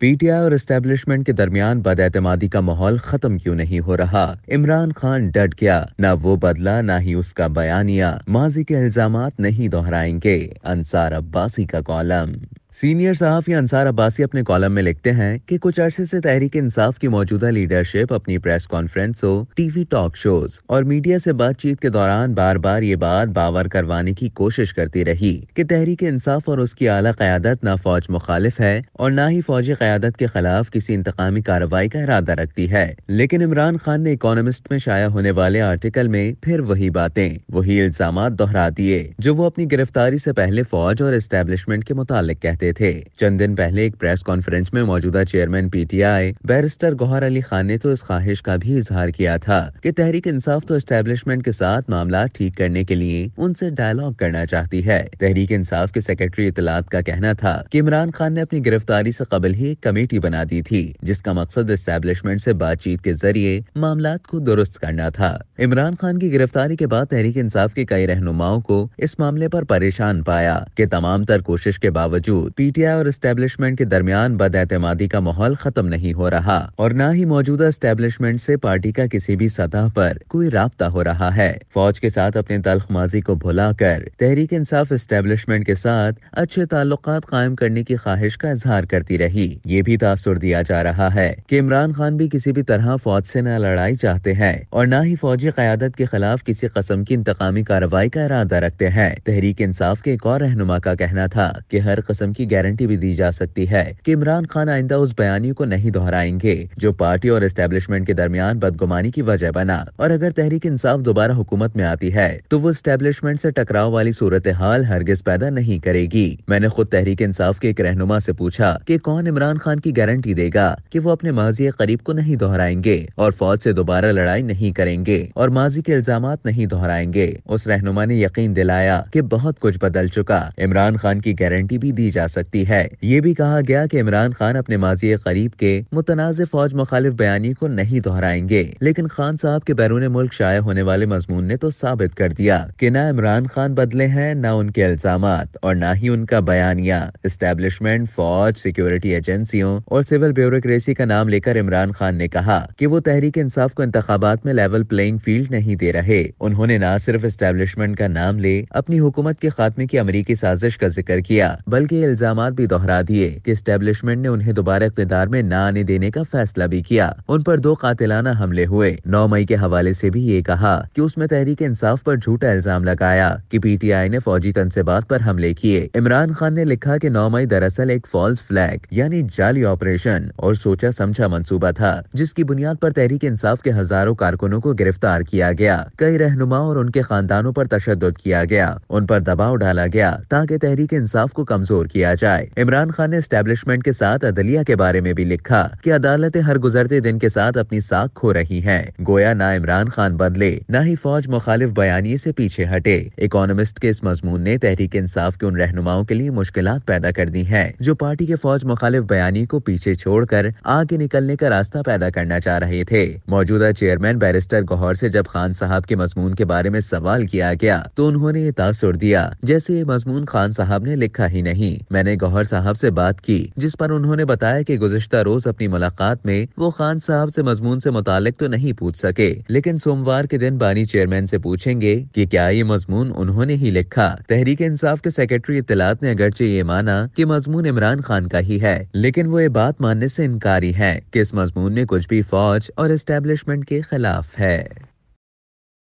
PTI और establishment के दरमियान बदएतमादी का माहौल खत्म क्यों नहीं हो रहा इमरान खान डट गया न वो बदला न ही उसका बयानिया माजी के इल्जाम नहीं दोहराएंगे अंसार अब्बासी का कॉलम सीनियर सहाफ़ी अंसार अब्बासी अपने कॉलम में लिखते हैं कि कुछ अरसे से तहरीक इंसाफ की मौजूदा लीडरशिप अपनी प्रेस कॉन्फ्रेंसों टीवी टॉक शोज और मीडिया से बातचीत के दौरान बार बार ये बात बावर करवाने की कोशिश करती रही कि तहरीक इंसाफ और उसकी आला क्यादत न फौज मुखालिफ है और न ही फौजी क्यादत के खिलाफ किसी इंतकामी कार्रवाई का इरादा रखती है लेकिन इमरान खान ने इकोनॉमिस्ट में शाया होने वाले आर्टिकल में फिर वही बातें वही इल्जाम दोहरा दिए जो वो अपनी गिरफ्तारी से पहले फौज और इस्टेब्लिशमेंट के मुतालिक कहते करते थे चंद दिन पहले एक प्रेस कॉन्फ्रेंस में मौजूदा chairman PTI barrister Gauhar Ali Khan ने तो इस ख्वाहिश का भी इजहार किया था कि तहरीक इंसाफ तो एस्टेब्लिशमेंट के साथ मामला ठीक करने के लिए उनसे डायलॉग करना चाहती है तहरीक इंसाफ के सेक्रेटरी इतलात का कहना था की इमरान खान ने अपनी गिरफ्तारी ऐसी कबल ही एक कमेटी बना दी थी जिसका मकसद इस्टेब्लिशमेंट ऐसी बातचीत के जरिए मामला को दुरुस्त करना था इमरान खान की गिरफ्तारी के बाद तहरीक इंसाफ के कई रहनुमाओं को इस मामले पर परेशान पाया कि तमाम तर कोशिश के बावजूद पीटीआई और इस्टेब्लिशमेंट के दरमियान बदएतमादी का माहौल खत्म नहीं हो रहा और न ही मौजूदा इस्टेब्लिशमेंट से पार्टी का किसी भी सतह पर कोई रबता हो रहा है फौज के साथ अपने तलख माजी को भुला कर तहरीक इंसाफ स्टैब्लिशमेंट के साथ अच्छे ताल्लुक कायम करने की ख्वाहिश का इजहार करती रही ये भी तासर दिया जा रहा है की इमरान खान भी किसी भी तरह फौज से न लड़ाई चाहते हैं और न ही फौजी क्यादत के खिलाफ किसी कस्म की इंतकामी कार्रवाई का इरादा रखते हैं तहरीक इंसाफ के एक और रहनुमा का कहना था की हर कस्म की गारंटी भी दी जा सकती है कि इमरान खान आइंदा उस बयानी को नहीं दोहराएंगे जो पार्टी और एस्टेब्लिशमेंट के दरमियान बदगुमानी की वजह बना और अगर तहरीक इंसाफ दोबारा हुकूमत में आती है तो वो स्टेब्लिशमेंट ऐसी टकराव वाली सूरत हाल हरगिज पैदा नहीं करेगी मैंने खुद तहरीक इंसाफ के एक रहनुमा ऐसी पूछा की कौन इमरान खान की गारंटी देगा की वो अपने माजी करीब को नहीं दोहराएंगे और फौज ऐसी दोबारा लड़ाई नहीं करेंगे और माजी के इल्जाम नहीं दोहराएंगे उस रहनुमा ने यकीन दिलाया की बहुत कुछ बदल चुका इमरान खान की गारंटी भी दी जा जा सकती है ये भी कहा गया कि इमरान खान अपने माजी करीब के मुतनाज़ फौज मुखालिफ बयानी को नहीं दोहराएंगे लेकिन खान साहब के बैरून मुल्क शाये होने वाले मजमून ने तो साबित कर दिया की न इमरान खान बदले हैं न उनके इल्जाम और न ही उनका बयानिया इस्टेब्लिशमेंट फौज सिक्योरिटी एजेंसियों और सिविल ब्यूरोक्रेसी का नाम लेकर इमरान खान ने कहा की वो तहरीक इंसाफ को इंतबात में लेवल प्लेइंग फील्ड नहीं दे रहे उन्होंने न सिर्फ इस्टेब्लिशमेंट का नाम ले अपनी हुकूमत के खात्मे की अमरीकी साजिश का जिक्र किया बल्कि इल्जाम भी दोहरा दिए कि स्टेब्लिशमेंट ने उन्हें दोबारा इकतदार में न आने देने का फैसला भी किया उन पर दो कातिलाना हमले हुए नौ मई के हवाले से भी ये कहा कि उसमें तहरीक इंसाफ पर झूठा इल्जाम लगाया कि पीटीआई ने फौजी तनसिबात पर हमले किए इमरान खान ने लिखा कि नौ मई दरअसल एक फॉल्स फ्लैग यानी जाली ऑपरेशन और सोचा समझा मंसूबा था जिसकी बुनियाद पर तहरीक इंसाफ के हजारों कारकुनों को गिरफ्तार किया गया कई रहनुमा और उनके खानदानों पर तशद किया गया उन पर दबाव डाला गया ताकि तहरीक इंसाफ को कमजोर किया किया जाए इमरान खान ने स्टैब्लिशमेंट के साथ अदलिया के बारे में भी लिखा कि अदालतें हर गुजरते दिन के साथ अपनी साख खो रही हैं गोया ना इमरान खान बदले न ही फौज मुखालिफ बयानी से पीछे हटे इकोनॉमिस्ट के इस मजमून ने तहरीक इंसाफ के उन रहनुमाओं के लिए मुश्किल पैदा कर दी है जो पार्टी के फौज मुखालिफ बयानी को पीछे छोड़कर आगे निकलने का रास्ता पैदा करना चाह रहे थे मौजूदा चेयरमैन बैरिस्टर गौहर से जब खान साहब के मजमून के बारे में सवाल किया गया तो उन्होंने ये तासुर दिया जैसे ये मजमून खान साहब ने लिखा ही नहीं मैंने गौहर साहब से बात की जिस पर उन्होंने बताया कि गुजशत रोज अपनी मुलाकात में वो खान साहब से मजमून से मुतालिक तो नहीं पूछ सके लेकिन सोमवार के दिन बानी चेयरमैन से पूछेंगे कि क्या ये मजमून उन्होंने ही लिखा तहरीक इंसाफ के सेक्रेटरी इतलात ने अगरचे ये माना कि मजमून इमरान खान का ही है लेकिन वो ये बात मानने से इनकारी है कि इस मजमून में कुछ भी फौज और इस्टेब्लिशमेंट के खिलाफ है